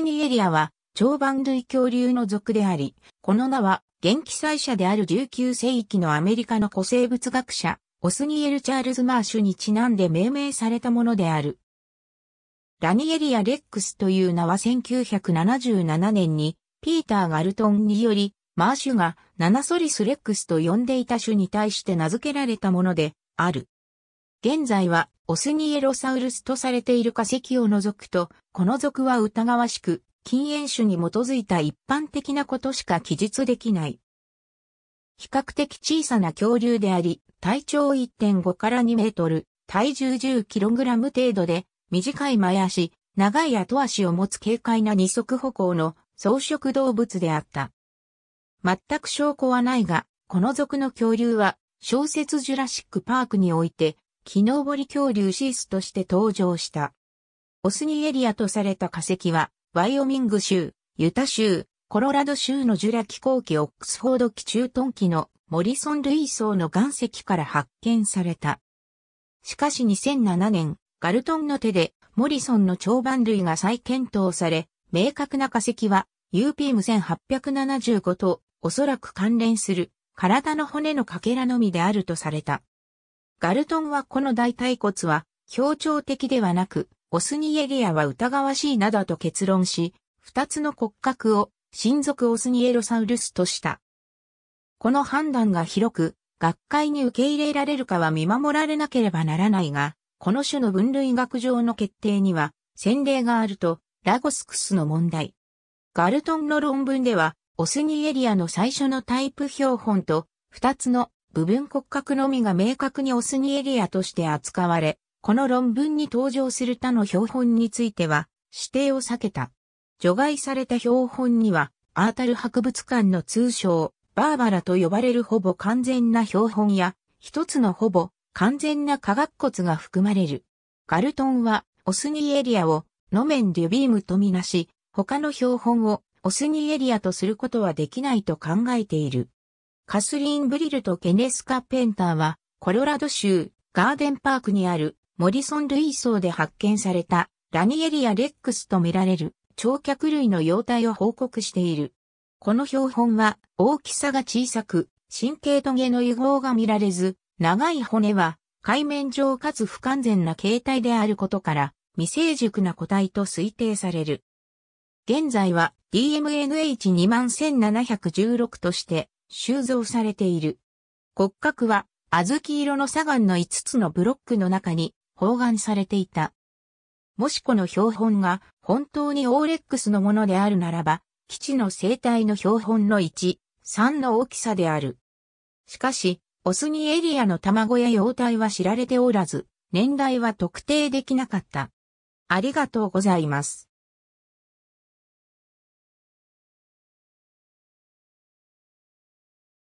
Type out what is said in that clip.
ニエリアは、長盤類恐竜の属であり、この名は、現記載者である19世紀のアメリカの古生物学者、オスニエル・チャールズ・マーシュにちなんで命名されたものである。ラニエリア・レックスという名は1977年に、ピーター・ガルトンにより、マーシュがナナソリス・レックスと呼んでいた種に対して名付けられたものである。現在はオスニエロサウルスとされている化石を除くと、この属は疑わしく、禁煙種に基づいた一般的なことしか記述できない。比較的小さな恐竜であり、体長1.5から2メートル、体重 10kg 程度で、短い前足、長い後足を持つ軽快な二足歩行の草食動物であった。全く証拠はないが、この属の恐竜は、小説ジュラシックパークにおいて、木登り恐竜シースとして登場した。オスニエリアとされた化石は、ワイオミング州、ユタ州、コロラド州のジュラ紀後期オックスフォード紀中トン期のモリソン類層の岩石から発見された。しかし2007年、ガルトンの手でモリソンの長板類が再検討され、明確な化石は UPM1875 とおそらく関連する体の骨のかけらのみであるとされた。ガルトンはこの大腿骨は表調的ではなく、オスニエリアは疑わしいなどと結論し、二つの骨格を親族オスニエロサウルスとした。この判断が広く、学会に受け入れられるかは見守られなければならないが、この種の分類学上の決定には、先例があると、ラゴスクスの問題。ガルトンの論文では、オスニエリアの最初のタイプ標本と、二つの部分骨格のみが明確にオスニエリアとして扱われ、この論文に登場する他の標本については指定を避けた。除外された標本には、アータル博物館の通称、バーバラと呼ばれるほぼ完全な標本や、一つのほぼ完全な化学骨が含まれる。ガルトンは、オスニエリアを、ノメン・デュビームとみなし、他の標本をオスニエリアとすることはできないと考えている。カスリーン・ブリルとケネス・カペンターは、コロラド州、ガーデンパークにある、モリソン類層で発見された、ラニエリア・レックスとみられる、長脚類の様態を報告している。この標本は、大きさが小さく、神経と毛の違法が見られず、長い骨は、海面上かつ不完全な形態であることから、未成熟な個体と推定される。現在は DMNH21716 として収蔵されている。骨格は、小豆色の砂岩の5つのブロックの中に包含されていた。もしこの標本が本当にオーレックスのものであるならば、基地の生態の標本の1、3の大きさである。しかし、オスニエリアの卵や幼体は知られておらず、年代は特定できなかった。ありがとうございます。